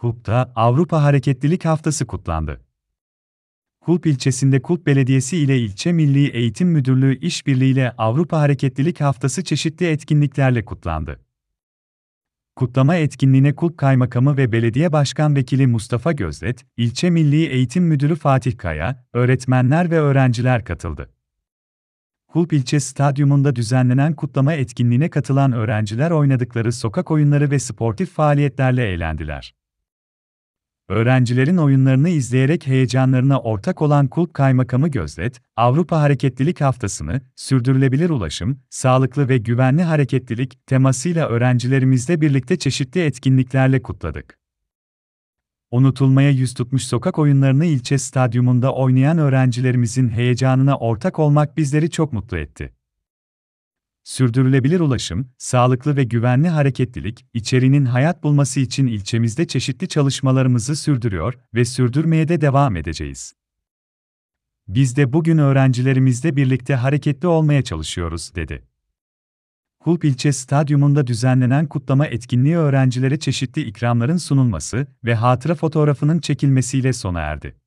Kulp'ta Avrupa Hareketlilik Haftası kutlandı. Kulp ilçesinde Kulp Belediyesi ile İlçe Milli Eğitim Müdürlüğü işbirliğiyle Avrupa Hareketlilik Haftası çeşitli etkinliklerle kutlandı. Kutlama etkinliğine Kulp Kaymakamı ve Belediye Başkan Vekili Mustafa Gözdet, İlçe Milli Eğitim Müdürü Fatih Kaya, öğretmenler ve öğrenciler katıldı. Kulp ilçe stadyumunda düzenlenen kutlama etkinliğine katılan öğrenciler oynadıkları sokak oyunları ve sportif faaliyetlerle eğlendiler. Öğrencilerin oyunlarını izleyerek heyecanlarına ortak olan Kulp Kaymakamı Gözlet, Avrupa Hareketlilik Haftası'nı, sürdürülebilir ulaşım, sağlıklı ve güvenli hareketlilik temasıyla öğrencilerimizle birlikte çeşitli etkinliklerle kutladık. Unutulmaya yüz tutmuş sokak oyunlarını ilçe stadyumunda oynayan öğrencilerimizin heyecanına ortak olmak bizleri çok mutlu etti. Sürdürülebilir ulaşım, sağlıklı ve güvenli hareketlilik, içerinin hayat bulması için ilçemizde çeşitli çalışmalarımızı sürdürüyor ve sürdürmeye de devam edeceğiz. Biz de bugün öğrencilerimizle birlikte hareketli olmaya çalışıyoruz, dedi. Kulp ilçe stadyumunda düzenlenen kutlama etkinliği öğrencilere çeşitli ikramların sunulması ve hatıra fotoğrafının çekilmesiyle sona erdi.